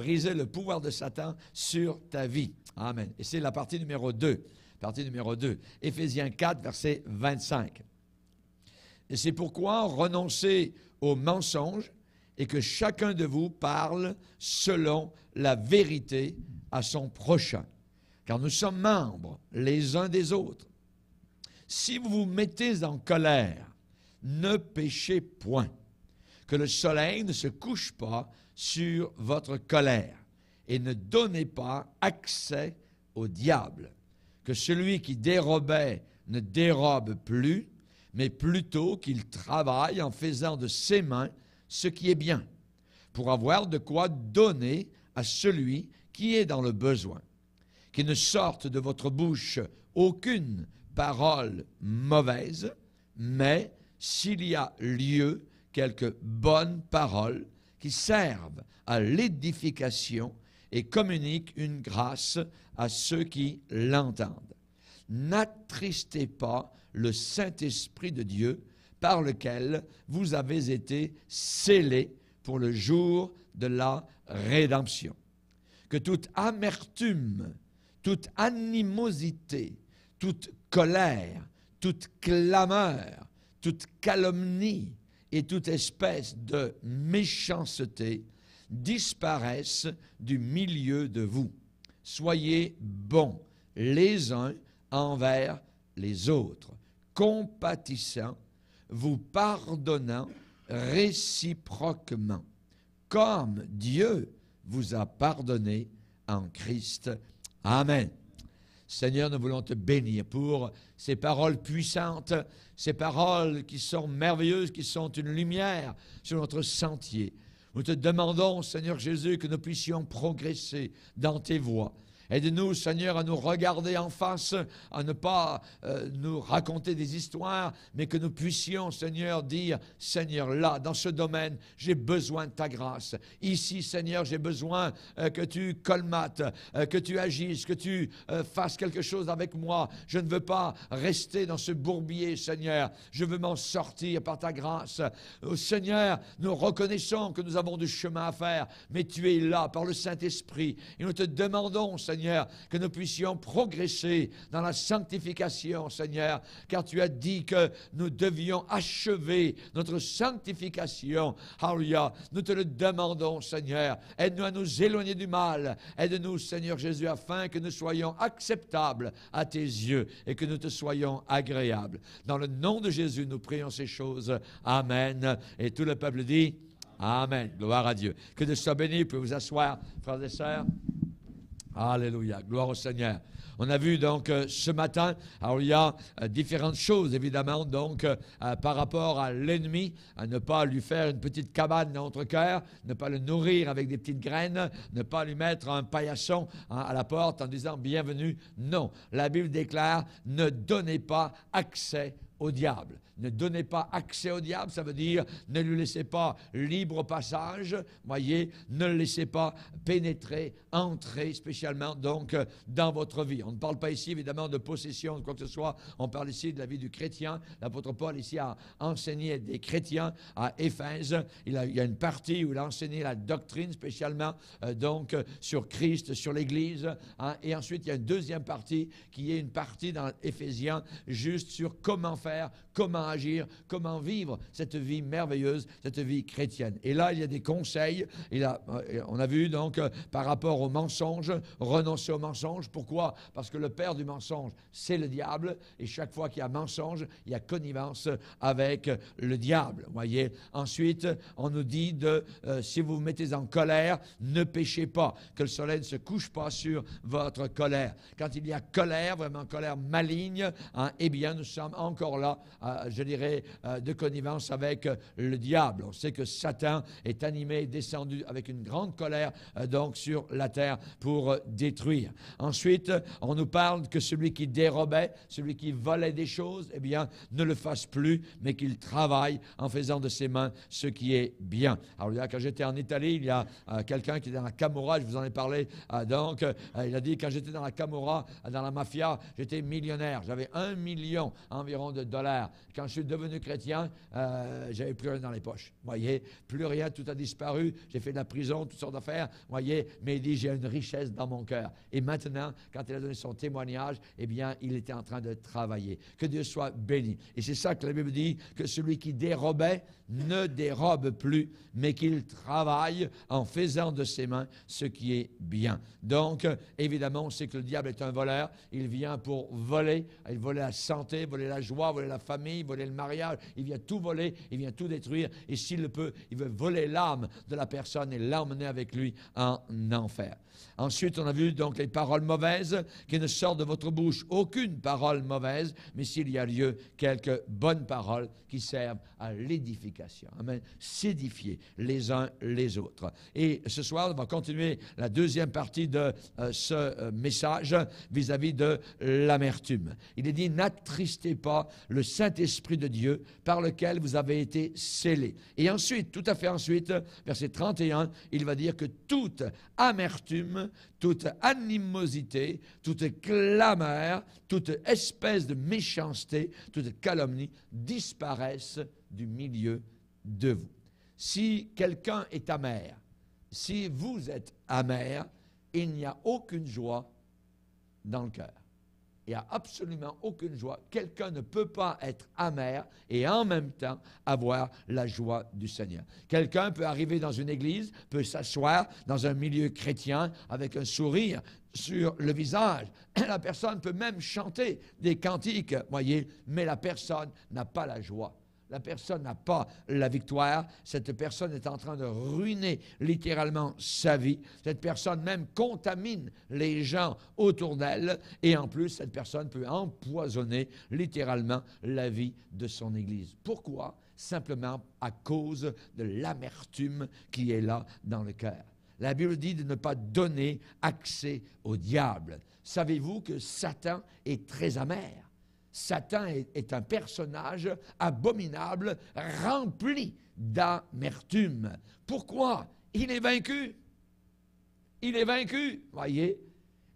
briser le pouvoir de Satan sur ta vie. Amen. Et c'est la partie numéro 2. Partie numéro 2. Éphésiens 4, verset 25. Et c'est pourquoi renoncez aux mensonges et que chacun de vous parle selon la vérité à son prochain. Car nous sommes membres les uns des autres. Si vous vous mettez en colère, ne péchez point. Que le soleil ne se couche pas sur votre colère et ne donnez pas accès au diable. Que celui qui dérobait ne dérobe plus, mais plutôt qu'il travaille en faisant de ses mains ce qui est bien, pour avoir de quoi donner à celui qui est dans le besoin. Qu'il ne sorte de votre bouche aucune parole mauvaise, mais s'il y a lieu, quelques bonnes paroles qui servent à l'édification et communiquent une grâce à ceux qui l'entendent. N'attristez pas le Saint-Esprit de Dieu par lequel vous avez été scellés pour le jour de la rédemption. Que toute amertume, toute animosité, toute colère, toute clameur, toute calomnie, et toute espèce de méchanceté disparaissent du milieu de vous. Soyez bons les uns envers les autres, compatissants, vous pardonnant réciproquement, comme Dieu vous a pardonné en Christ. Amen. Seigneur, nous voulons te bénir pour ces paroles puissantes, ces paroles qui sont merveilleuses, qui sont une lumière sur notre sentier. Nous te demandons, Seigneur Jésus, que nous puissions progresser dans tes voies Aide-nous, Seigneur, à nous regarder en face, à ne pas euh, nous raconter des histoires, mais que nous puissions, Seigneur, dire, Seigneur, là, dans ce domaine, j'ai besoin de ta grâce. Ici, Seigneur, j'ai besoin euh, que tu colmates, euh, que tu agisses, que tu fasses quelque chose avec moi. Je ne veux pas rester dans ce bourbier, Seigneur. Je veux m'en sortir par ta grâce. Oh, Seigneur, nous reconnaissons que nous avons du chemin à faire, mais tu es là par le Saint-Esprit. Et nous te demandons, Seigneur, que nous puissions progresser dans la sanctification, Seigneur, car tu as dit que nous devions achever notre sanctification. Hallelujah. Nous te le demandons, Seigneur. Aide-nous à nous éloigner du mal. Aide-nous, Seigneur Jésus, afin que nous soyons acceptables à tes yeux et que nous te soyons agréables. Dans le nom de Jésus, nous prions ces choses. Amen. Et tout le peuple dit Amen. Gloire à Dieu. Que Dieu soit béni. Vous vous asseoir, frères et sœurs. Alléluia. Gloire au Seigneur. On a vu donc euh, ce matin, il y a euh, différentes choses évidemment, donc euh, par rapport à l'ennemi, à ne pas lui faire une petite cabane dans notre cœur, ne pas le nourrir avec des petites graines, ne pas lui mettre un paillasson hein, à la porte en disant bienvenue. Non, la Bible déclare ne donnez pas accès au diable. Ne donnez pas accès au diable, ça veut dire ne lui laissez pas libre passage, voyez, ne le laissez pas pénétrer, entrer spécialement donc dans votre vie. On ne parle pas ici évidemment de possession, de quoi que ce soit, on parle ici de la vie du chrétien. L'apôtre Paul ici a enseigné des chrétiens à Éphèse, il, y a une partie où il a enseigné la doctrine spécialement euh, donc sur Christ, sur l'Église, hein. et ensuite il y a une deuxième partie qui est une partie dans Éphésiens juste sur comment faire comment agir, comment vivre cette vie merveilleuse, cette vie chrétienne. Et là, il y a des conseils. Euh, on a vu donc euh, par rapport au mensonge, renoncer au mensonge. Pourquoi Parce que le père du mensonge, c'est le diable. Et chaque fois qu'il y a mensonge, il y a connivence avec le diable. Voyez. Ensuite, on nous dit de euh, si vous vous mettez en colère, ne péchez pas, que le soleil ne se couche pas sur votre colère. Quand il y a colère, vraiment colère maligne, hein, eh bien, nous sommes encore là là, euh, je dirais, euh, de connivence avec euh, le diable. On sait que Satan est animé, descendu avec une grande colère donc sur la terre pour détruire. Ensuite, on nous parle que celui qui dérobait, celui qui volait des choses, eh bien, ne le fasse plus, mais qu'il travaille en faisant de ses mains ce qui est bien. Alors là, quand j'étais en Italie, il y a quelqu'un qui est dans la Camorra, je vous en ai parlé, donc il a dit, quand j'étais dans la Camorra, dans la mafia, j'étais millionnaire, j'avais un million environ de dollars. Quand je suis devenu chrétien, euh, j'avais plus rien dans les poches. Voyez, plus rien, tout a disparu. J'ai fait de la prison, toutes sortes d'affaires. Voyez, mais il dit j'ai une richesse dans mon cœur. Et maintenant, quand il a donné son témoignage, eh bien, il était en train de travailler. Que Dieu soit béni. Et c'est ça que la Bible dit que celui qui dérobait ne dérobe plus, mais qu'il travaille en faisant de ses mains ce qui est bien. Donc, évidemment, on sait que le diable est un voleur. Il vient pour voler, il vole la santé, voler la joie, voler voler la famille, voler le mariage, il vient tout voler, il vient tout détruire, et s'il le peut, il veut voler l'âme de la personne et l'emmener avec lui en enfer. Ensuite, on a vu donc les paroles mauvaises, qui ne sortent de votre bouche aucune parole mauvaise, mais s'il y a lieu, quelques bonnes paroles qui servent à l'édification. Amen. S'édifier les uns les autres. Et ce soir, on va continuer la deuxième partie de euh, ce euh, message vis-à-vis de l'amertume. Il est dit, n'attristez pas le Saint-Esprit de Dieu par lequel vous avez été scellés. Et ensuite, tout à fait ensuite, verset 31, il va dire que toute amertume toute animosité, toute clameur, toute espèce de méchanceté, toute calomnie disparaissent du milieu de vous. Si quelqu'un est amer, si vous êtes amer, il n'y a aucune joie dans le cœur il n'y a absolument aucune joie. Quelqu'un ne peut pas être amer et en même temps avoir la joie du Seigneur. Quelqu'un peut arriver dans une église, peut s'asseoir dans un milieu chrétien avec un sourire sur le visage. La personne peut même chanter des cantiques, voyez, mais la personne n'a pas la joie la personne n'a pas la victoire, cette personne est en train de ruiner littéralement sa vie, cette personne même contamine les gens autour d'elle, et en plus, cette personne peut empoisonner littéralement la vie de son Église. Pourquoi Simplement à cause de l'amertume qui est là dans le cœur. La Bible dit de ne pas donner accès au diable. Savez-vous que Satan est très amer Satan est, un personnage abominable, rempli d'amertume. Pourquoi Il est vaincu. Il est vaincu, voyez.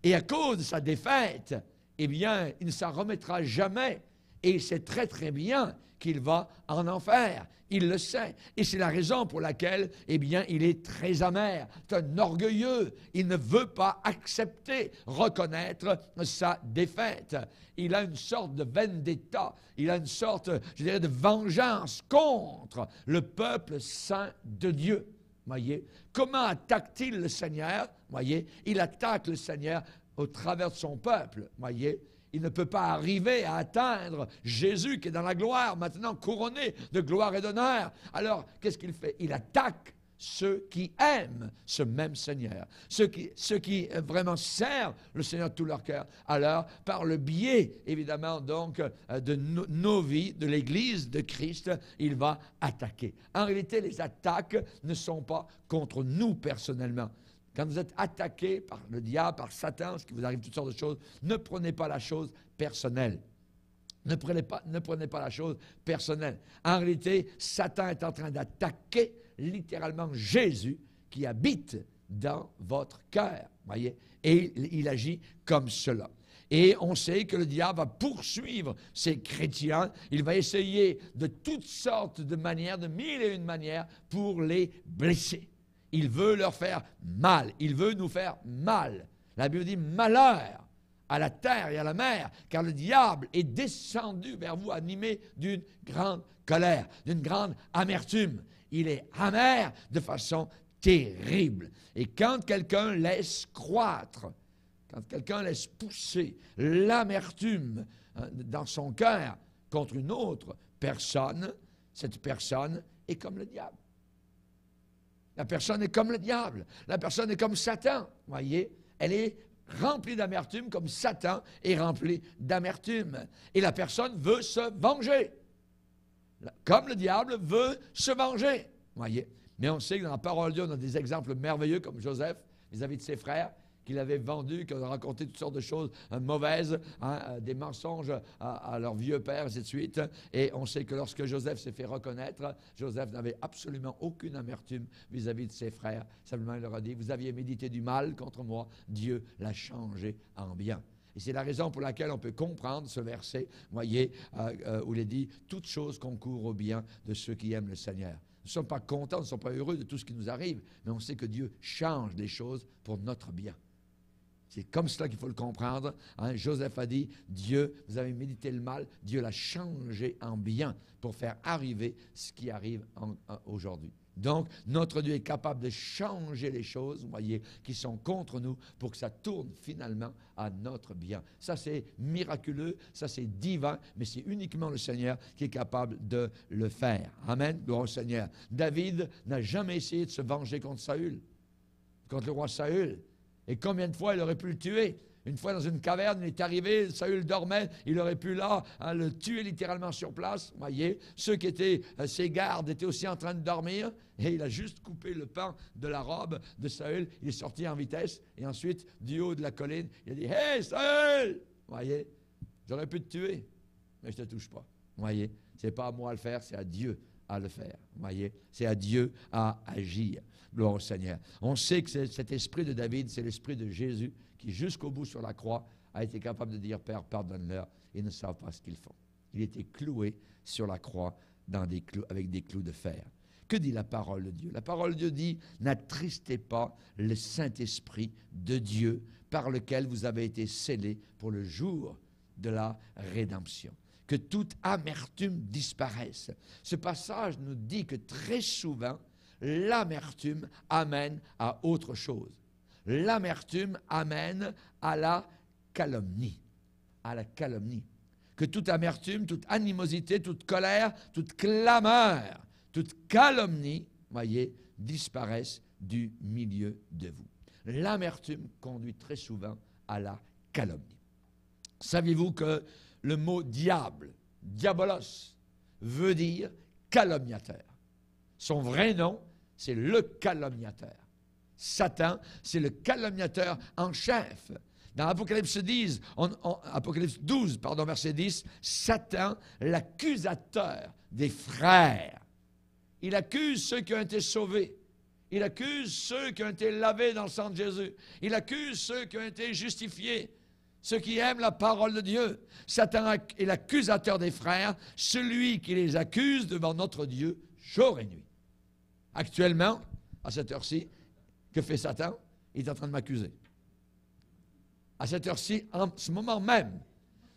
Et à cause de sa défaite, eh bien, il ne s'en remettra jamais. Et il sait très très bien qu'il va en enfer il le sait. Et c'est la raison pour laquelle, eh bien, il est très amer, c'est un orgueilleux. Il ne veut pas accepter, reconnaître sa défaite. Il a une sorte de vendetta, il a une sorte, je dirais, de vengeance contre le peuple saint de Dieu. Voyez, comment attaque-t-il le Seigneur Voyez, il attaque le Seigneur au travers de son peuple. Voyez, il ne peut pas arriver à atteindre Jésus qui est dans la gloire, maintenant couronné de gloire et d'honneur. Alors, qu'est-ce qu'il fait Il attaque ceux qui aiment ce même Seigneur, ceux qui, ceux qui vraiment servent le Seigneur de tout leur cœur. Alors, par le biais, évidemment, donc, euh, de nos vies, de l'Église de Christ, il va attaquer. En réalité, les attaques ne sont pas contre nous personnellement, quand vous êtes attaqué par le diable, par Satan, ce qui vous arrive toutes sortes de choses, ne prenez pas la chose personnelle. Ne prenez pas, ne prenez pas la chose personnelle. En réalité, Satan est en train d'attaquer littéralement Jésus qui habite dans votre cœur. Voyez Et il, il agit comme cela. Et on sait que le diable va poursuivre ces chrétiens. Il va essayer de toutes sortes de manières, de mille et une manières, pour les blesser. Il veut leur faire mal. Il veut nous faire mal. La Bible dit malheur à la terre et à la mer, car le diable est descendu vers vous animé d'une grande colère, d'une grande amertume. Il est amer de façon terrible. Et quand quelqu'un laisse croître, quand quelqu'un laisse pousser l'amertume hein, dans son cœur contre une autre personne, cette personne est comme le diable. La personne est comme le diable. La personne est comme Satan. Voyez, elle est remplie d'amertume comme Satan est rempli d'amertume. Et la personne veut se venger. Comme le diable veut se venger. Voyez. Mais on sait que dans la parole de Dieu, on a des exemples merveilleux comme Joseph vis à -vis de ses frères qu'il avait vendu, a raconté toutes sortes de choses euh, mauvaises, hein, euh, des mensonges à, à, leur vieux père, et de suite. Et on sait que lorsque Joseph s'est fait reconnaître, Joseph n'avait absolument aucune amertume vis-à-vis de ses frères. Simplement, il leur a dit, vous aviez médité du mal contre moi, Dieu l'a changé en bien. Et c'est la raison pour laquelle on peut comprendre ce verset, voyez, euh, où il est dit, Toutes choses concourent au bien de ceux qui aiment le Seigneur. Nous ne sommes pas contents, nous ne sommes pas heureux de tout ce qui nous arrive, mais on sait que Dieu change les choses pour notre bien. C'est comme cela qu'il faut le comprendre. Hein. Joseph a dit, Dieu, vous avez médité le mal, Dieu l'a changé en bien pour faire arriver ce qui arrive aujourd'hui. Donc, notre Dieu est capable de changer les choses, vous voyez, qui sont contre nous pour que ça tourne finalement à notre bien. Ça, c'est miraculeux, ça, c'est divin, mais c'est uniquement le Seigneur qui est capable de le faire. Amen. le Seigneur. David n'a jamais essayé de se venger contre Saül, contre le roi Saül. Et combien de fois il aurait pu le tuer Une fois dans une caverne, il est arrivé, Saül dormait, il aurait pu là hein, le tuer littéralement sur place. Vous voyez, ceux qui étaient, euh, ses gardes, étaient aussi en train de dormir. Et il a juste coupé le pain de la robe de Saül. Il est sorti en vitesse. Et ensuite, du haut de la colline, il a dit Hey Saül Vous voyez, j'aurais pu te tuer, mais je ne te touche pas. Vous voyez, ce n'est pas à moi de le faire, c'est à Dieu à le faire. Vous voyez, c'est à Dieu à agir. Gloire au Seigneur. On sait que cet esprit de David, c'est l'esprit de Jésus qui, jusqu'au bout sur la croix, a été capable de dire Père, pardonne-leur, ils ne savent pas ce qu'ils font. Il était cloué sur la croix des clous, avec des clous de fer. Que dit la parole de Dieu La parole de Dieu dit N'attristez pas le Saint-Esprit de Dieu par lequel vous avez été scellés pour le jour de la rédemption que toute amertume disparaisse. Ce passage nous dit que très souvent, l'amertume amène à autre chose. L'amertume amène à la calomnie. À la calomnie. Que toute amertume, toute animosité, toute colère, toute clameur, toute calomnie, voyez, disparaissent du milieu de vous. L'amertume conduit très souvent à la calomnie. Saviez-vous que le mot diable, diabolos, veut dire calomniateur Son vrai nom, c'est le calomniateur. Satan, c'est le calomniateur en chef. Dans Apocalypse, 10, Apocalypse 12, pardon, verset 10, Satan, l'accusateur des frères. Il accuse ceux qui ont été sauvés. Il accuse ceux qui ont été lavés dans le sang de Jésus. Il accuse ceux qui ont été justifiés ceux qui aiment la parole de Dieu. Satan est l'accusateur des frères, celui qui les accuse devant notre Dieu jour et nuit. Actuellement, à cette heure-ci, que fait Satan Il est en train de m'accuser. À cette heure-ci, en ce moment même,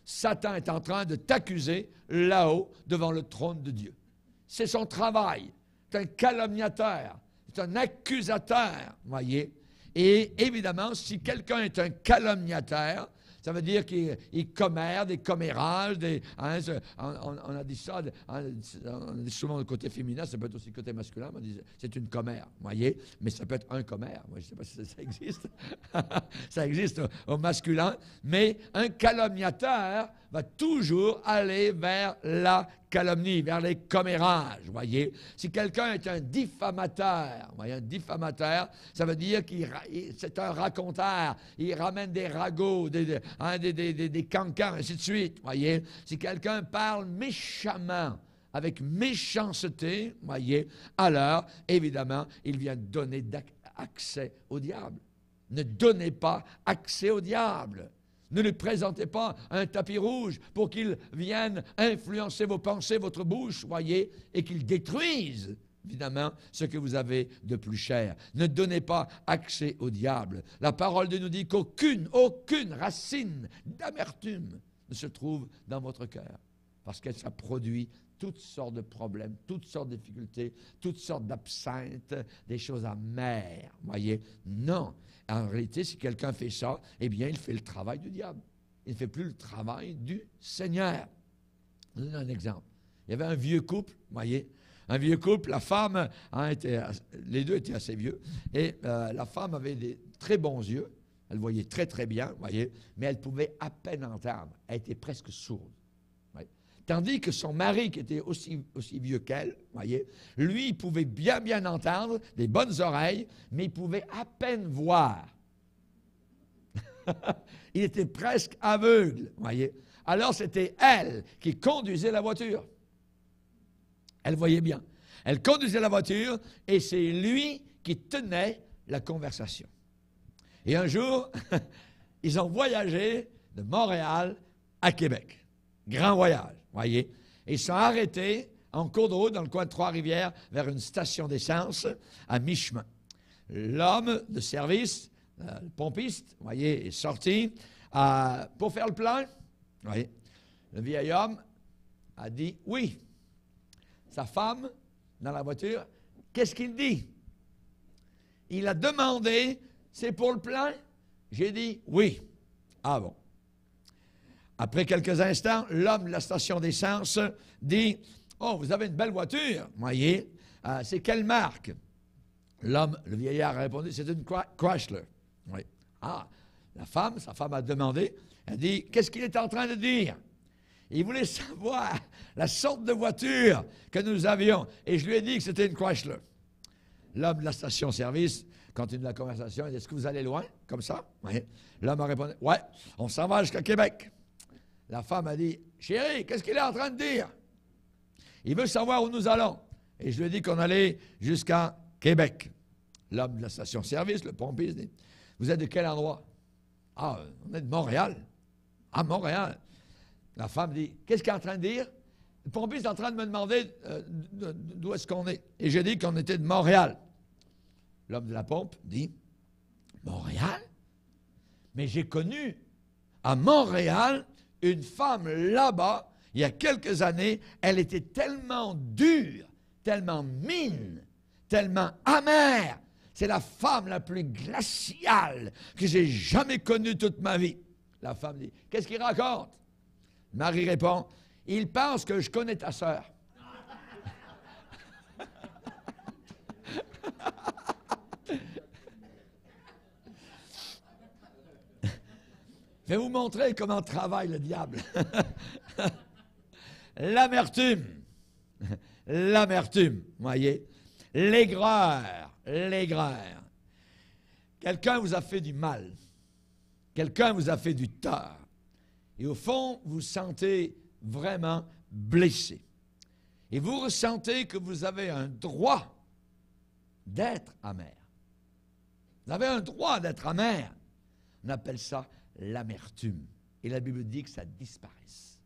Satan est en train de t'accuser là-haut devant le trône de Dieu. C'est son travail. C'est un calomniateur. C'est un accusateur, voyez. Et évidemment, si quelqu'un est un calomniateur, ça veut dire qu'ils commèrent des commérages. Des, hein, on, a dit ça, hein, souvent le côté féminin, ça peut être aussi le côté masculin. c'est une commère, voyez, mais ça peut être un commère. Moi, je ne sais pas si ça, existe. ça existe au masculin. Mais un calomniateur, va toujours aller vers la calomnie, vers les commérages, voyez. Si quelqu'un est un diffamateur, voyez, un diffamateur, ça veut dire qu'il c'est un raconteur, il ramène des ragots, des, des, hein, des, cancans, ainsi de suite, voyez. Si quelqu'un parle méchamment, avec méchanceté, voyez, alors, évidemment, il vient donner accès au diable. Ne donnez pas accès au diable. Ne lui présentez pas un tapis rouge pour qu'il vienne influencer vos pensées, votre bouche, voyez, et qu'il détruise évidemment ce que vous avez de plus cher. Ne donnez pas accès au diable. La parole de nous dit qu'aucune, aucune racine d'amertume ne se trouve dans votre cœur, parce qu'elle ça produit toutes sortes de problèmes, toutes sortes de difficultés, toutes sortes d'absinthes, des choses amères. Voyez, non, en réalité, si quelqu'un fait ça, eh bien, il fait le travail du diable. Il ne fait plus le travail du Seigneur. Je vous un exemple. Il y avait un vieux couple, voyez, un vieux couple, la femme, hein, les deux étaient assez vieux, et euh, la femme avait des très bons yeux, elle voyait très très bien, voyez, mais elle pouvait à peine entendre, elle était presque sourde. Tandis que son mari, qui était aussi, aussi vieux qu'elle, voyez, lui, il pouvait bien, bien entendre, des bonnes oreilles, mais il pouvait à peine voir. il était presque aveugle, voyez. Alors c'était elle qui conduisait la voiture. Elle voyait bien. Elle conduisait la voiture et c'est lui qui tenait la conversation. Et un jour, ils ont voyagé de Montréal à Québec. Grand voyage voyez. ils sont arrêtés en cours route dans le coin de Trois-Rivières vers une station d'essence à mi-chemin. L'homme de service, euh, le pompiste, voyez, est sorti euh, pour faire le plein. Voyez. Le vieil homme a dit oui. Sa femme, dans la voiture, qu'est-ce qu'il dit Il a demandé, c'est pour le plein J'ai dit oui. Ah bon. Après quelques instants, l'homme de la station d'essence dit Oh, vous avez une belle voiture, voyez. Euh, c'est quelle marque L'homme, le vieillard a répondu C'est une Chrysler. Oui. Ah, la femme, sa femme a demandé Elle dit Qu'est-ce qu'il est en train de dire Il voulait savoir la sorte de voiture que nous avions. Et je lui ai dit que c'était une Chrysler. L'homme de la station-service continue la conversation. Est-ce que vous allez loin Comme ça L'homme a répondu Ouais, on s'en va jusqu'à Québec. La femme a dit Chérie, qu'est-ce qu'il est en train de dire Il veut savoir où nous allons. Et je lui ai dit qu'on allait jusqu'à Québec. L'homme de la station-service, le pompiste, dit Vous êtes de quel endroit Ah, on est de Montréal. À Montréal. La femme dit Qu'est-ce qu'il est en train de dire Le pompiste est en train de me demander euh, d'où est-ce qu'on est. Et j'ai dit qu'on était de Montréal. L'homme de la pompe dit Montréal Mais j'ai connu à Montréal une femme là-bas, il y a quelques années, elle était tellement dure, tellement mine, tellement amère. C'est la femme la plus glaciale que j'ai jamais connue toute ma vie. La femme dit, qu'est-ce qu'il raconte Marie répond, il pense que je connais ta sœur. Je vais vous montrer comment travaille le diable. L'amertume. L'amertume, voyez. L'aigreur. L'aigreur. Quelqu'un vous a fait du mal. Quelqu'un vous a fait du tort. Et au fond, vous sentez vraiment blessé. Et vous ressentez que vous avez un droit d'être amer. Vous avez un droit d'être amer. On appelle ça l'amertume. Et la Bible dit que ça disparaisse.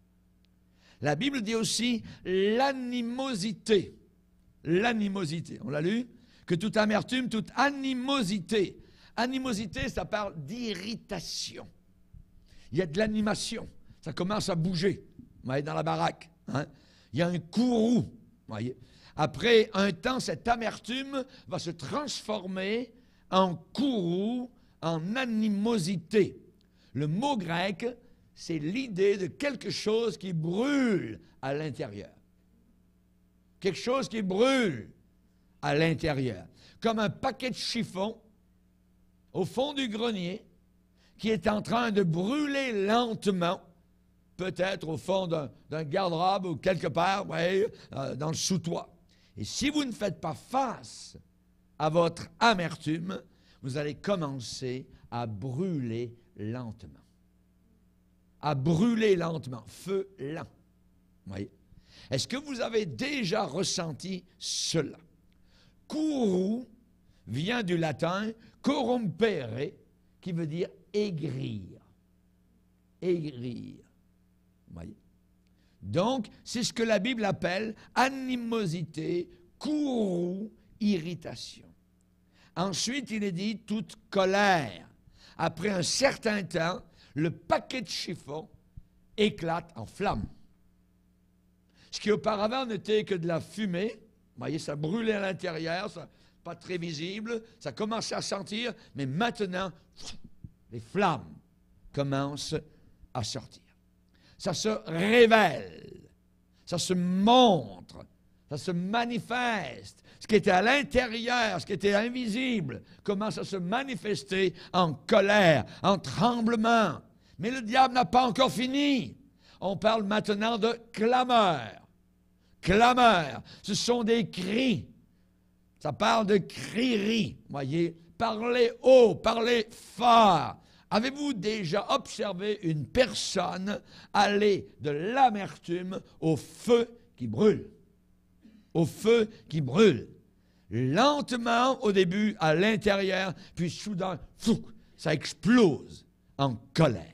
La Bible dit aussi l'animosité. L'animosité, on l'a lu Que toute amertume, toute animosité. Animosité, ça parle d'irritation. Il y a de l'animation. Ça commence à bouger. Vous voyez, dans la baraque. Hein? Il y a un courroux. Vous voyez après un temps, cette amertume va se transformer en courroux, en animosité. Le mot grec, c'est l'idée de quelque chose qui brûle à l'intérieur. Quelque chose qui brûle à l'intérieur. Comme un paquet de chiffons au fond du grenier qui est en train de brûler lentement, peut-être au fond d'un garde-robe ou quelque part, euh, dans le sous-toit. Et si vous ne faites pas face à votre amertume, vous allez commencer à brûler lentement, à brûler lentement, feu lent. Est-ce que vous avez déjà ressenti cela? courroux vient du latin corrompere, qui veut dire aigrir. Aigrir. Donc, c'est ce que la Bible appelle animosité, courroux, irritation. Ensuite, il est dit toute colère, après un certain temps, le paquet de chiffon éclate en flammes. Ce qui auparavant n'était que de la fumée, vous voyez, ça brûlait à l'intérieur, pas très visible, ça commençait à sentir, mais maintenant, les flammes commencent à sortir. Ça se révèle, ça se montre, ça se manifeste. Ce qui était à l'intérieur, ce qui était invisible, commence à se manifester en colère, en tremblement. Mais le diable n'a pas encore fini. On parle maintenant de clameur. Clameur. Ce sont des cris. Ça parle de crierie. Voyez, parlez haut, parlez fort. Avez-vous déjà observé une personne aller de l'amertume au feu qui brûle au feu qui brûle. Lentement au début, à l'intérieur, puis soudain, fou, ça explose en colère.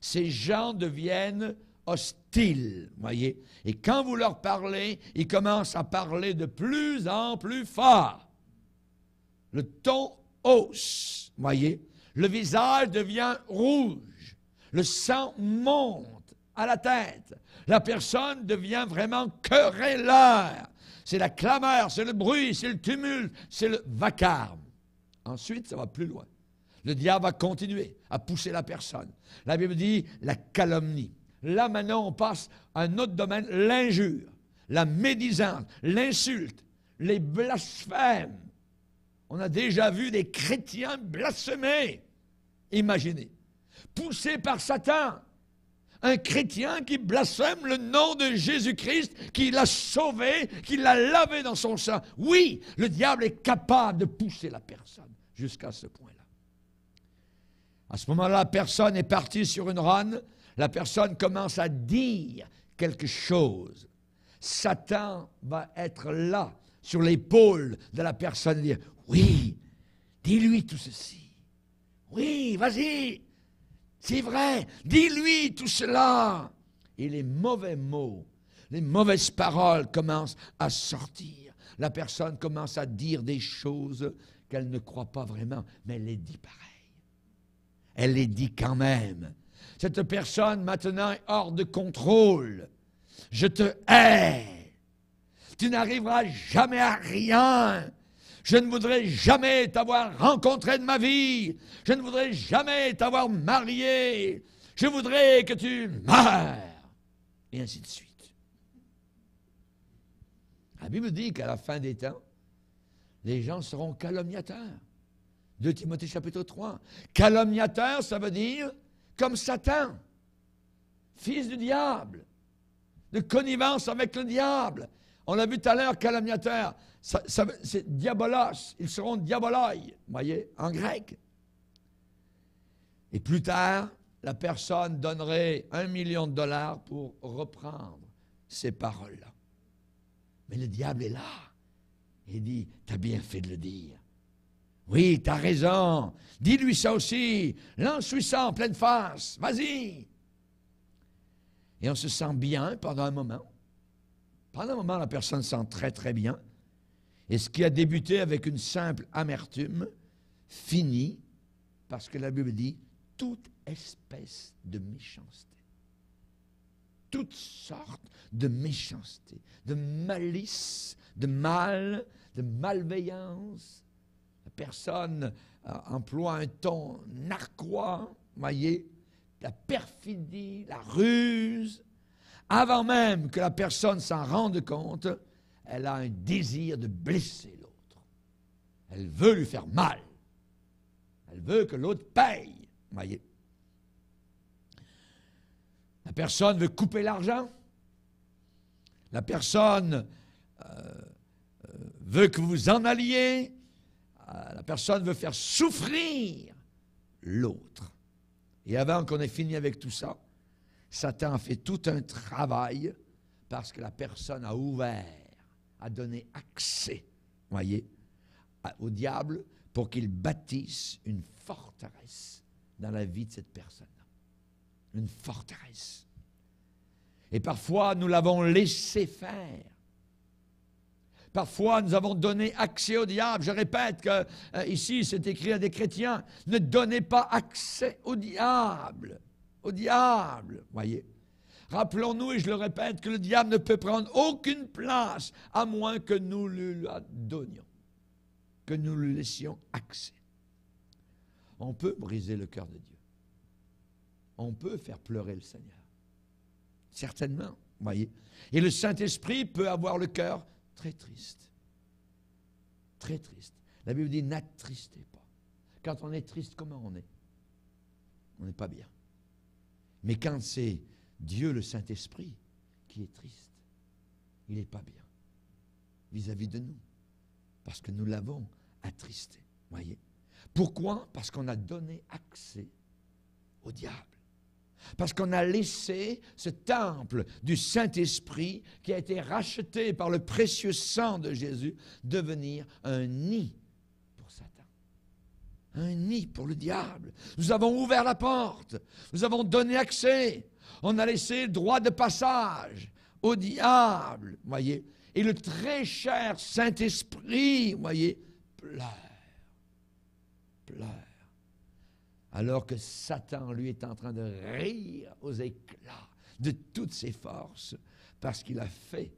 Ces gens deviennent hostiles, voyez. Et quand vous leur parlez, ils commencent à parler de plus en plus fort. Le ton hausse, voyez. Le visage devient rouge. Le sang monte à la tête. La personne devient vraiment querelleur c'est la clameur, c'est le bruit, c'est le tumulte, c'est le vacarme. Ensuite, ça va plus loin. Le diable va continuer à pousser la personne. La Bible dit la calomnie. Là, maintenant, on passe à un autre domaine, l'injure, la médisance, l'insulte, les blasphèmes. On a déjà vu des chrétiens blasphémés. Imaginez. Poussés par Satan un chrétien qui blasphème le nom de Jésus-Christ, qui l'a sauvé, qui l'a lavé dans son sein. Oui, le diable est capable de pousser la personne jusqu'à ce point-là. À ce moment-là, la personne est partie sur une rane, la personne commence à dire quelque chose. Satan va être là, sur l'épaule de la personne, et dire, oui, dis-lui tout ceci. Oui, vas-y, c'est vrai, dis-lui tout cela. Et les mauvais mots, les mauvaises paroles commencent à sortir. La personne commence à dire des choses qu'elle ne croit pas vraiment, mais elle les dit pareil. Elle les dit quand même. Cette personne maintenant est hors de contrôle. Je te hais. Tu n'arriveras jamais à rien. Je ne voudrais jamais t'avoir rencontré de ma vie. Je ne voudrais jamais t'avoir marié. Je voudrais que tu meurs. Et ainsi de suite. La Bible dit qu'à la fin des temps, les gens seront calomniateurs. De Timothée chapitre 3. Calomniateur, ça veut dire comme Satan, fils du diable, de connivence avec le diable. On a vu tout à l'heure calamniateur. c'est diabolos, ils seront diaboloi, voyez, en grec. Et plus tard, la personne donnerait un million de dollars pour reprendre ces paroles-là. Mais le diable est là. Il dit, t'as bien fait de le dire. Oui, t'as raison. Dis-lui ça aussi. Lance-lui ça en pleine face. Vas-y. Et on se sent bien pendant un moment. Pendant un moment, la personne sent très très bien. Et ce qui a débuté avec une simple amertume finit, parce que la Bible dit, toute espèce de méchanceté. Toutes sortes de méchanceté, de malice, de mal, de malveillance. La personne euh, emploie un ton narquois, voyez, la perfidie, la ruse, avant même que la personne s'en rende compte, elle a un désir de blesser l'autre. Elle veut lui faire mal. Elle veut que l'autre paye. La personne veut couper l'argent. La personne euh, euh, veut que vous en alliez. Euh, la personne veut faire souffrir l'autre. Et avant qu'on ait fini avec tout ça, Satan fait tout un travail parce que la personne a ouvert, a donné accès, voyez, au diable pour qu'il bâtisse une forteresse dans la vie de cette personne. Une forteresse. Et parfois, nous l'avons laissé faire. Parfois, nous avons donné accès au diable. Je répète que euh, ici, c'est écrit à des chrétiens, ne donnez pas accès au diable au diable, voyez. Rappelons-nous, et je le répète, que le diable ne peut prendre aucune place à moins que nous lui la donnions, que nous lui laissions accès. On peut briser le cœur de Dieu. On peut faire pleurer le Seigneur. Certainement, voyez. Et le Saint-Esprit peut avoir le cœur très triste. Très triste. La Bible dit, n'attristez pas. Quand on est triste, comment on est On n'est pas bien. Mais quand c'est Dieu le Saint-Esprit qui est triste, il n'est pas bien vis-à-vis de nous, parce que nous l'avons attristé. Voyez Pourquoi Parce qu'on a donné accès au diable. Parce qu'on a laissé ce temple du Saint-Esprit qui a été racheté par le précieux sang de Jésus devenir un nid un nid pour le diable. Nous avons ouvert la porte, nous avons donné accès, on a laissé droit de passage au diable, voyez. Et le très cher Saint-Esprit, voyez, pleure, pleure. Alors que Satan, lui, est en train de rire aux éclats de toutes ses forces, parce qu'il a fait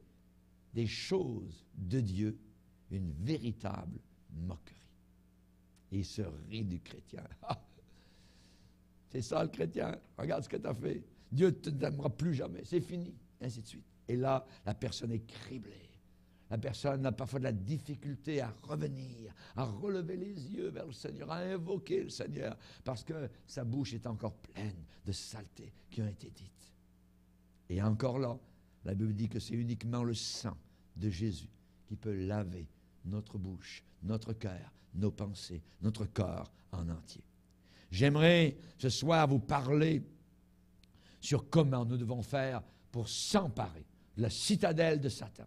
des choses de Dieu une véritable moquerie il se rit du chrétien. c'est ça le chrétien. Regarde ce que tu as fait. Dieu ne t'aimera plus jamais. C'est fini. ainsi de suite. Et là, la personne est criblée. La personne a parfois de la difficulté à revenir, à relever les yeux vers le Seigneur, à invoquer le Seigneur, parce que sa bouche est encore pleine de saletés qui ont été dites. Et encore là, la Bible dit que c'est uniquement le sang de Jésus qui peut laver notre bouche, notre cœur, nos pensées, notre corps en entier. J'aimerais ce soir vous parler sur comment nous devons faire pour s'emparer de la citadelle de Satan,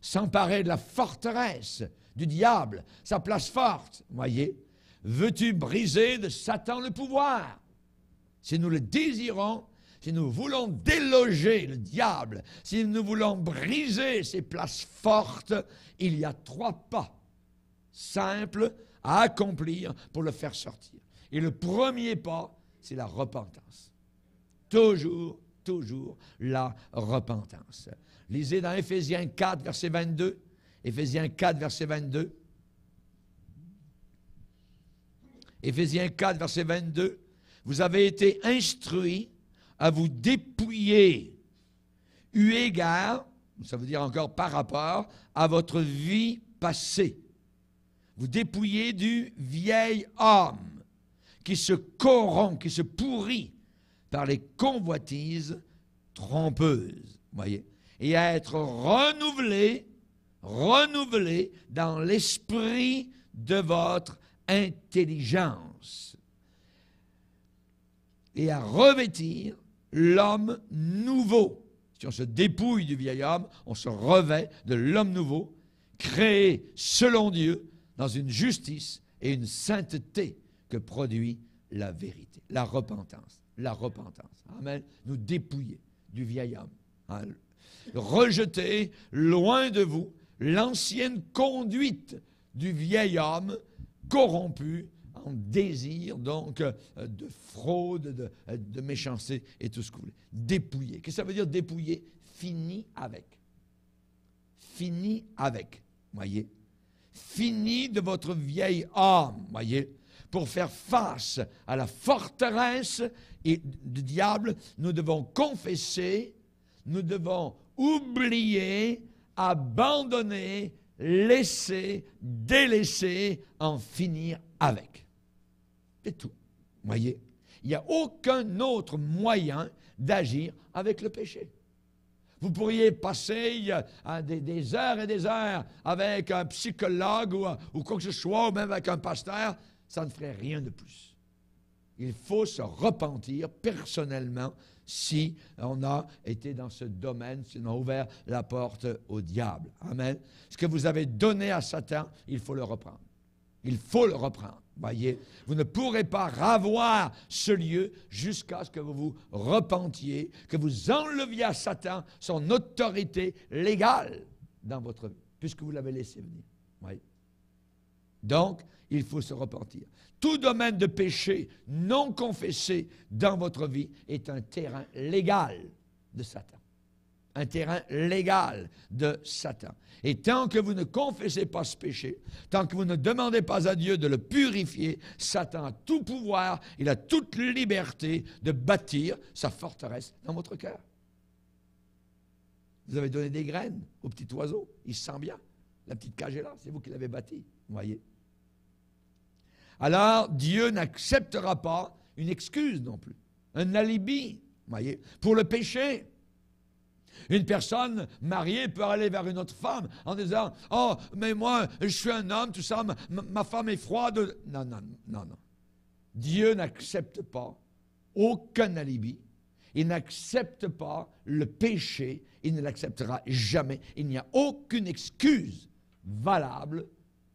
s'emparer de la forteresse du diable, sa place forte, voyez. Veux-tu briser de Satan le pouvoir Si nous le désirons, si nous voulons déloger le diable, si nous voulons briser ses places fortes, il y a trois pas simples à accomplir pour le faire sortir. Et le premier pas, c'est la repentance. Toujours, toujours la repentance. Lisez dans Ephésiens 4, verset 22. Éphésiens 4, verset 22. Éphésiens 4, verset 22. Vous avez été instruits à vous dépouiller eu égard, ça veut dire encore par rapport, à votre vie passée. Vous dépouiller du vieil homme qui se corrompt, qui se pourrit par les convoitises trompeuses, voyez, et à être renouvelé, renouvelé dans l'esprit de votre intelligence et à revêtir l'homme nouveau. Si on se dépouille du vieil homme, on se revêt de l'homme nouveau, créé selon Dieu dans une justice et une sainteté que produit la vérité, la repentance, la repentance. Amen. Nous dépouiller du vieil homme. Hein. Rejeter loin de vous l'ancienne conduite du vieil homme corrompu désir donc euh, de fraude, euh, de, méchanceté et tout ce que vous voulez. Dépouiller. Qu'est-ce que ça veut dire dépouiller Fini avec. Fini avec. Voyez Fini de votre vieille âme, voyez pour faire face à la forteresse et du diable, nous devons confesser, nous devons oublier, abandonner, laisser, délaisser, en finir avec. C'est tout. Voyez Il n'y a aucun autre moyen d'agir avec le péché. Vous pourriez passer euh, des, heures et des heures avec un psychologue ou, ou quoi que ce soit, ou même avec un pasteur, ça ne ferait rien de plus. Il faut se repentir personnellement si on a été dans ce domaine, si on a ouvert la porte au diable. Amen. Ce que vous avez donné à Satan, il faut le reprendre. Il faut le reprendre. Voyez, vous ne pourrez pas ravoir ce lieu jusqu'à ce que vous vous repentiez, que vous enleviez à Satan son autorité légale dans votre vie, puisque vous l'avez laissé venir. Donc, il faut se repentir. Tout domaine de péché non confessé dans votre vie est un terrain légal de Satan un terrain légal de Satan. Et tant que vous ne confessez pas ce péché, tant que vous ne demandez pas à Dieu de le purifier, Satan a tout pouvoir, il a toute liberté de bâtir sa forteresse dans votre cœur. Vous avez donné des graines au petit oiseau, il se sent bien. La petite cage est là, c'est vous qui l'avez bâtie, vous voyez. Alors Dieu n'acceptera pas une excuse non plus, un alibi, voyez, pour le péché. Une personne mariée peut aller vers une autre femme en disant Oh, mais moi, je suis un homme, tout ça, ma, femme est froide. Non, non, non, non. Dieu n'accepte pas aucun alibi. Il n'accepte pas le péché. Il ne l'acceptera jamais. Il n'y a aucune excuse valable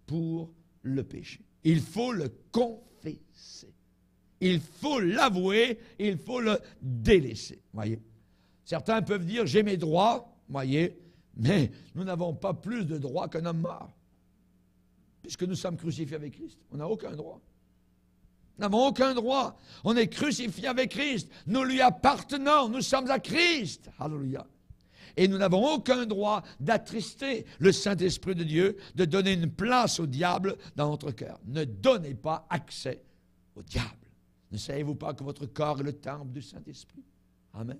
pour le péché. Il faut le confesser. Il faut l'avouer. Il faut le délaisser. Voyez Certains peuvent dire j'ai mes droits, voyez, mais nous n'avons pas plus de droits qu'un homme mort. Puisque nous sommes crucifiés avec Christ, on n'a aucun droit. Nous n'avons aucun droit. On est crucifié avec Christ. Nous lui appartenons. Nous sommes à Christ. Alléluia. Et nous n'avons aucun droit d'attrister le Saint-Esprit de Dieu, de donner une place au diable dans notre cœur. Ne donnez pas accès au diable. Ne savez-vous pas que votre corps est le temple du Saint-Esprit Amen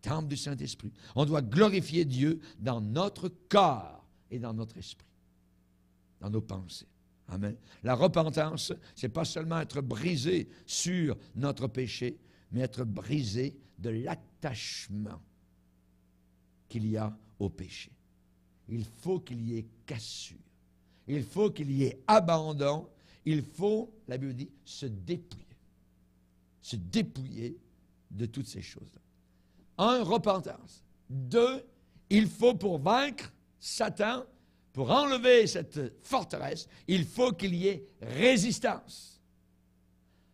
temple du Saint-Esprit. On doit glorifier Dieu dans notre corps et dans notre esprit, dans nos pensées. Amen. La repentance, c'est pas seulement être brisé sur notre péché, mais être brisé de l'attachement qu'il y a au péché. Il faut qu'il y ait cassure. Il faut qu'il y ait abandon. Il faut, la Bible dit, se dépouiller. Se dépouiller de toutes ces choses-là. Un, repentance. Deux, il faut pour vaincre Satan, pour enlever cette forteresse, il faut qu'il y ait résistance.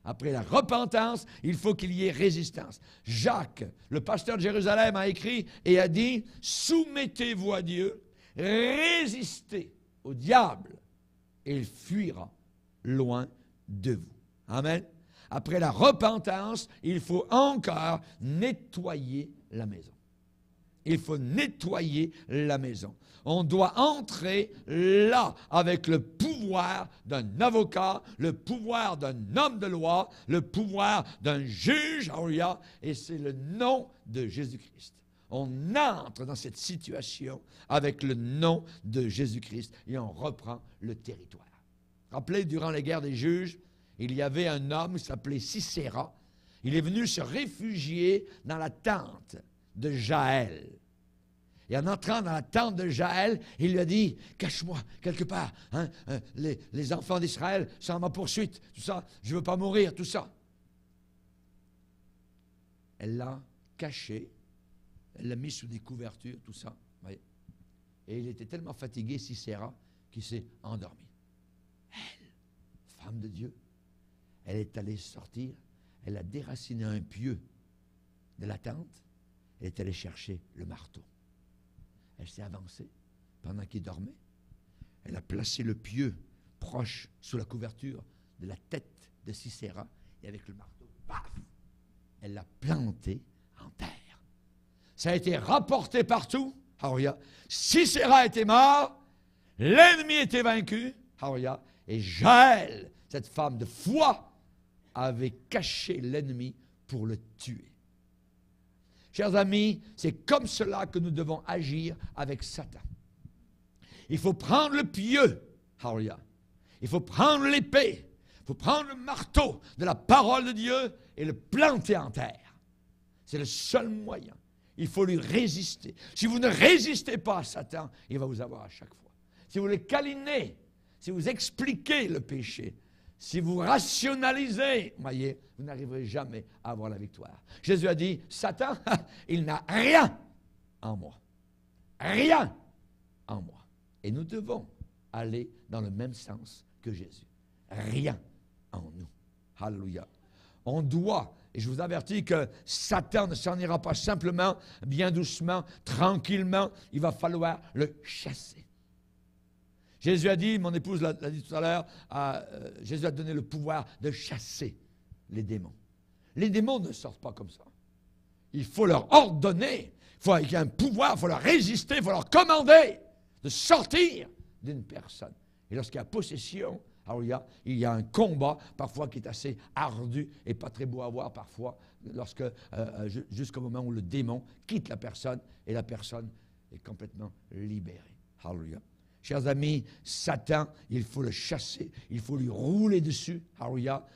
Après la repentance, il faut qu'il y ait résistance. Jacques, le pasteur de Jérusalem, a écrit et a dit, soumettez-vous à Dieu, résistez au diable, et il fuira loin de vous. Amen. Après la repentance, il faut encore nettoyer la maison. Il faut nettoyer la maison. On doit entrer là avec le pouvoir d'un avocat, le pouvoir d'un homme de loi, le pouvoir d'un juge, et c'est le nom de Jésus-Christ. On entre dans cette situation avec le nom de Jésus-Christ et on reprend le territoire. Rappelez, durant les guerres des juges, il y avait un homme qui s'appelait Cicéra. Il est venu se réfugier dans la tente de Jaël. Et en entrant dans la tente de Jaël, il lui a dit Cache-moi quelque part. Hein, euh, les, enfants d'Israël sont à ma poursuite. Tout ça, je ne veux pas mourir, tout ça. Elle l'a caché. Elle l'a mis sous des couvertures, tout ça. Et il était tellement fatigué, Sisera, qu'il s'est endormi. Elle, femme de Dieu, elle est allée sortir elle a déraciné un pieu de la tente et est allée chercher le marteau. Elle s'est avancée pendant qu'il dormait. Elle a placé le pieu proche sous la couverture de la tête de Cicéra et avec le marteau, paf, elle l'a planté en terre. Ça a été rapporté partout. Haria. Cicéra était mort, l'ennemi était vaincu. Et Jaël, cette femme de foi, avait caché l'ennemi pour le tuer. Chers amis, c'est comme cela que nous devons agir avec Satan. Il faut prendre le pieu, Haria, Il faut prendre l'épée, il faut prendre le marteau de la parole de Dieu et le planter en terre. C'est le seul moyen. Il faut lui résister. Si vous ne résistez pas à Satan, il va vous avoir à chaque fois. Si vous le câlinez, si vous expliquez le péché, si vous rationalisez, voyez, vous n'arriverez jamais à avoir la victoire. Jésus a dit, Satan, il n'a rien en moi. Rien en moi. Et nous devons aller dans le même sens que Jésus. Rien en nous. Alléluia. On doit, et je vous avertis que Satan ne s'en ira pas simplement, bien doucement, tranquillement. Il va falloir le chasser. Jésus a dit, mon épouse l'a dit tout à l'heure, euh, Jésus a donné le pouvoir de chasser les démons. Les démons ne sortent pas comme ça. Il faut leur ordonner, il faut y a un pouvoir, il faut leur résister, il faut leur commander de sortir d'une personne. Et lorsqu'il y a possession, il y a, un combat parfois qui est assez ardu et pas très beau à voir parfois, lorsque euh, euh, jusqu'au moment où le démon quitte la personne et la personne est complètement libérée. Hallelujah. Chers amis, Satan, il faut le chasser, il faut lui rouler dessus,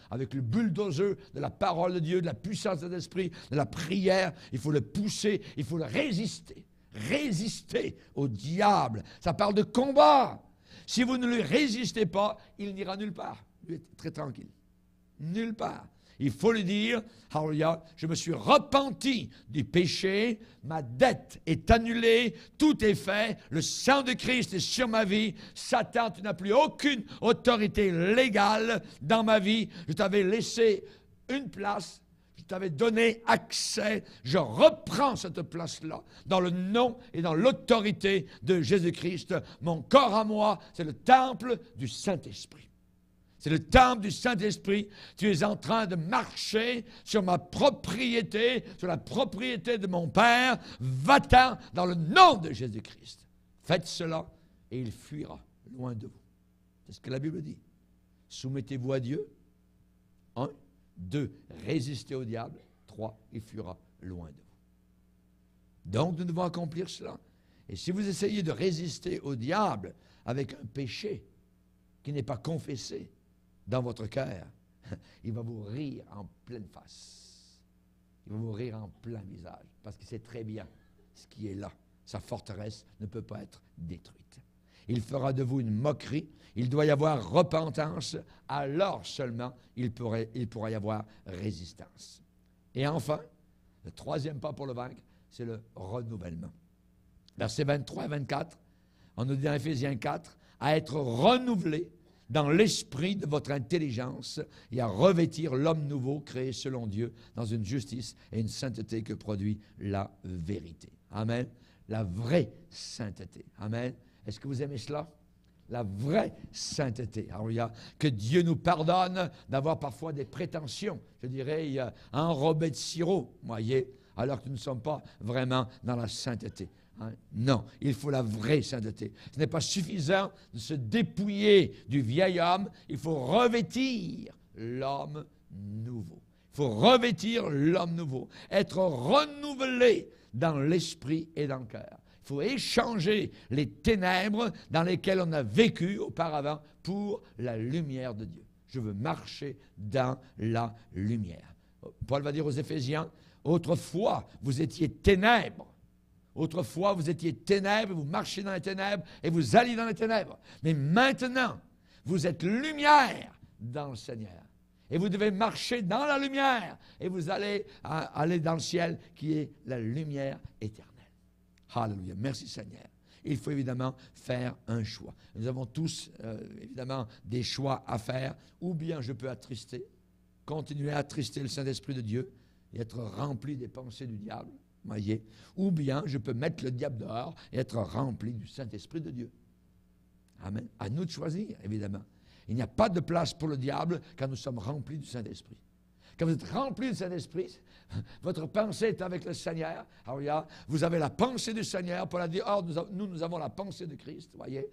avec le bulldozer de la parole de Dieu, de la puissance de l'esprit, de la prière. Il faut le pousser, il faut le résister. Résister au diable. Ça parle de combat. Si vous ne lui résistez pas, il n'ira nulle part. Lui très tranquille. Nulle part. Il faut le dire, je me suis repenti du péché, ma dette est annulée, tout est fait, le sang de Christ est sur ma vie. Satan, tu n'as plus aucune autorité légale dans ma vie. Je t'avais laissé une place, je t'avais donné accès. Je reprends cette place-là dans le nom et dans l'autorité de Jésus-Christ. Mon corps à moi, c'est le temple du Saint-Esprit. C'est le temple du Saint-Esprit. Tu es en train de marcher sur ma propriété, sur la propriété de mon Père. Va-t'en dans le nom de Jésus-Christ. Faites cela et il fuira loin de vous. C'est ce que la Bible dit. Soumettez-vous à Dieu. Un. Deux. Résistez au diable. Trois. Il fuira loin de vous. Donc nous devons accomplir cela. Et si vous essayez de résister au diable avec un péché qui n'est pas confessé, dans votre cœur, il va vous rire en pleine face. Il va vous rire en plein visage, parce qu'il sait très bien ce qui est là. Sa forteresse ne peut pas être détruite. Il fera de vous une moquerie. Il doit y avoir repentance. Alors seulement, il, pourrait, pourra y avoir résistance. Et enfin, le troisième pas pour le vaincre, c'est le renouvellement. Versets 23 et 24, on nous dit dans Éphésiens 4, à être renouvelé dans l'esprit de votre intelligence et à revêtir l'homme nouveau créé selon Dieu dans une justice et une sainteté que produit la vérité. Amen. La vraie sainteté. Amen. Est-ce que vous aimez cela? la vraie sainteté. a Que Dieu nous pardonne d'avoir parfois des prétentions, je dirais, euh, enrobées de sirop, voyez, alors que nous ne sommes pas vraiment dans la sainteté. Hein? Non, il faut la vraie sainteté. Ce n'est pas suffisant de se dépouiller du vieil homme, il faut revêtir l'homme nouveau. Il faut revêtir l'homme nouveau, être renouvelé dans l'esprit et dans le cœur. Il faut échanger les ténèbres dans lesquelles on a vécu auparavant pour la lumière de Dieu. Je veux marcher dans la lumière. Paul va dire aux Éphésiens, autrefois vous étiez ténèbres, Autrefois, vous étiez ténèbres, vous marchiez dans les ténèbres et vous alliez dans les ténèbres. Mais maintenant, vous êtes lumière dans le Seigneur. Et vous devez marcher dans la lumière et vous allez aller dans le ciel qui est la lumière éternelle. Hallelujah. Merci Seigneur. Il faut évidemment faire un choix. Nous avons tous euh, évidemment des choix à faire. Ou bien je peux attrister, continuer à attrister le Saint-Esprit de Dieu et être rempli des pensées du diable voyez. Ou bien je peux mettre le diable dehors et être rempli du Saint-Esprit de Dieu. Amen. À nous de choisir, évidemment. Il n'y a pas de place pour le diable quand nous sommes remplis du Saint-Esprit. Quand vous êtes remplis du Saint-Esprit, votre pensée est avec le Seigneur. Alors, vous avez la pensée du Seigneur. pour la dire nous, nous, nous avons la pensée de Christ, voyez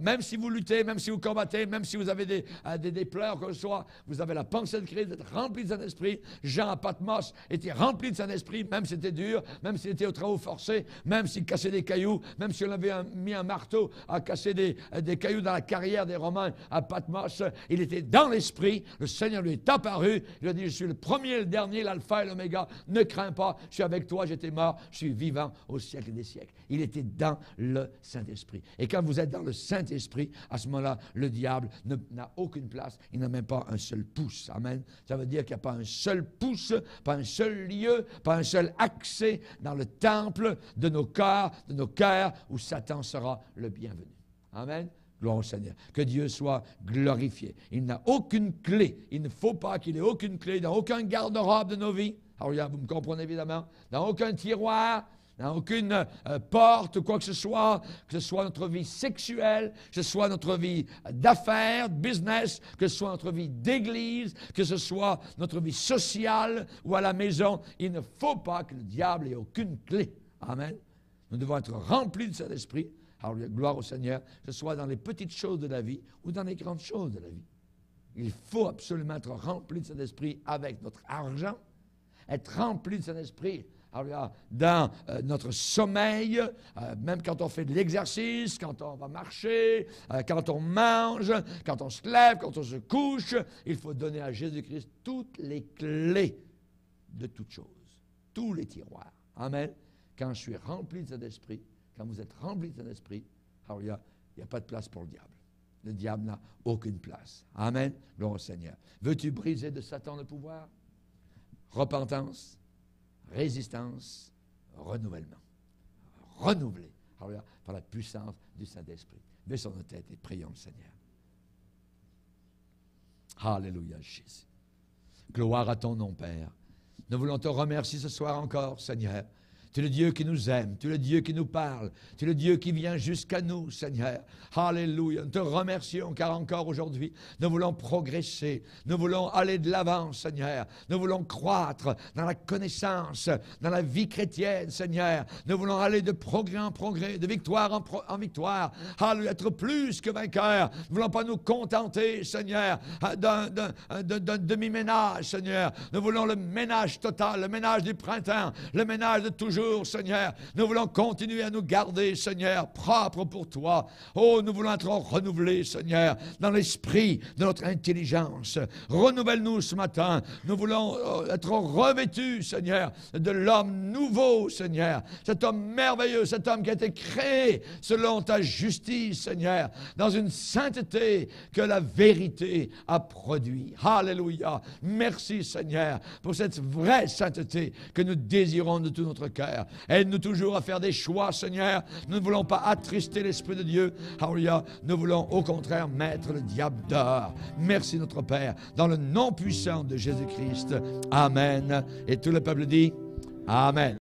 même si vous luttez, même si vous combattez, même si vous avez des, euh, des, pleurs, que ce soit, vous avez la pensée de Christ, vous êtes rempli de Saint-Esprit. Jean à Patmos était rempli de Saint-Esprit, même si c'était dur, même s'il était au travaux forcés, même s'il cassait des cailloux, même si on avait mis un marteau à casser des, euh, des, cailloux dans la carrière des Romains à Patmos, il était dans l'Esprit. Le Seigneur lui est apparu. Il a dit, je suis le premier et le dernier, l'alpha et l'oméga. Ne crains pas, je suis avec toi, j'étais mort, je suis vivant au siècle des siècles. Il était dans le Saint-Esprit. Et quand vous êtes dans le Saint-Esprit, à ce moment-là, le diable n'a aucune place, il n'a même pas un seul pouce. Amen. Ça veut dire qu'il n'y a pas un seul pouce, pas un seul lieu, pas un seul accès dans le temple de nos corps, de nos cœurs, où Satan sera le bienvenu. Amen. Gloire au Seigneur. Que Dieu soit glorifié. Il n'a aucune clé. Il ne faut pas qu'il ait aucune clé dans aucun garde-robe de nos vies. Alors, vous me comprenez évidemment. Dans aucun tiroir, n'a hein, aucune porte euh, porte, quoi que ce soit, que ce soit notre vie sexuelle, que ce soit notre vie d'affaires, de business, que ce soit notre vie d'église, que ce soit notre vie sociale ou à la maison. Il ne faut pas que le diable ait aucune clé. Amen. Nous devons être remplis de cet esprit. Alors, gloire au Seigneur, que ce soit dans les petites choses de la vie ou dans les grandes choses de la vie. Il faut absolument être rempli de cet esprit avec notre argent, être rempli de cet esprit dans euh, notre sommeil, euh, même quand on fait de l'exercice, quand on va marcher, euh, quand on mange, quand on se lève, quand on se couche, il faut donner à Jésus-Christ toutes les clés de toutes choses, tous les tiroirs. Amen. Quand je suis rempli de cet esprit, quand vous êtes rempli de cet esprit, il n'y a pas de place pour le diable. Le diable n'a aucune place. Amen. Gloire au Seigneur. Veux-tu briser de Satan le pouvoir? Repentance, résistance, renouvellement. Renouvelé par la puissance du Saint-Esprit. Baissons nos têtes et prions le Seigneur. Alléluia, Jésus. Gloire à ton nom, Père. Nous voulons te remercier ce soir encore, Seigneur. Tu es le Dieu qui nous aime, tu es le Dieu qui nous parle, tu es le Dieu qui vient jusqu'à nous, Seigneur. Alléluia. Nous te remercions car encore aujourd'hui, nous voulons progresser, nous voulons aller de l'avant, Seigneur. Nous voulons croître dans la connaissance, dans la vie chrétienne, Seigneur. Nous voulons aller de progrès en progrès, de victoire en, victoire. Alléluia, être plus que vainqueur. Nous ne voulons pas nous contenter, Seigneur, d'un demi-ménage, Seigneur. Nous voulons le ménage total, le ménage du printemps, le ménage de toujours Seigneur. Nous voulons continuer à nous garder, Seigneur, propres pour toi. Oh, nous voulons être renouvelés, Seigneur, dans l'esprit de notre intelligence. Renouvelle-nous ce matin. Nous voulons euh, être revêtus, Seigneur, de l'homme nouveau, Seigneur. Cet homme merveilleux, cet homme qui a été créé selon ta justice, Seigneur, dans une sainteté que la vérité a produit. Alléluia. Merci, Seigneur, pour cette vraie sainteté que nous désirons de tout notre cœur. Aide-nous toujours à faire des choix, Seigneur. Nous ne voulons pas attrister l'Esprit de Dieu. Nous voulons au contraire mettre le diable dehors. Merci notre Père, dans le nom puissant de Jésus-Christ. Amen. Et tout le peuple dit Amen.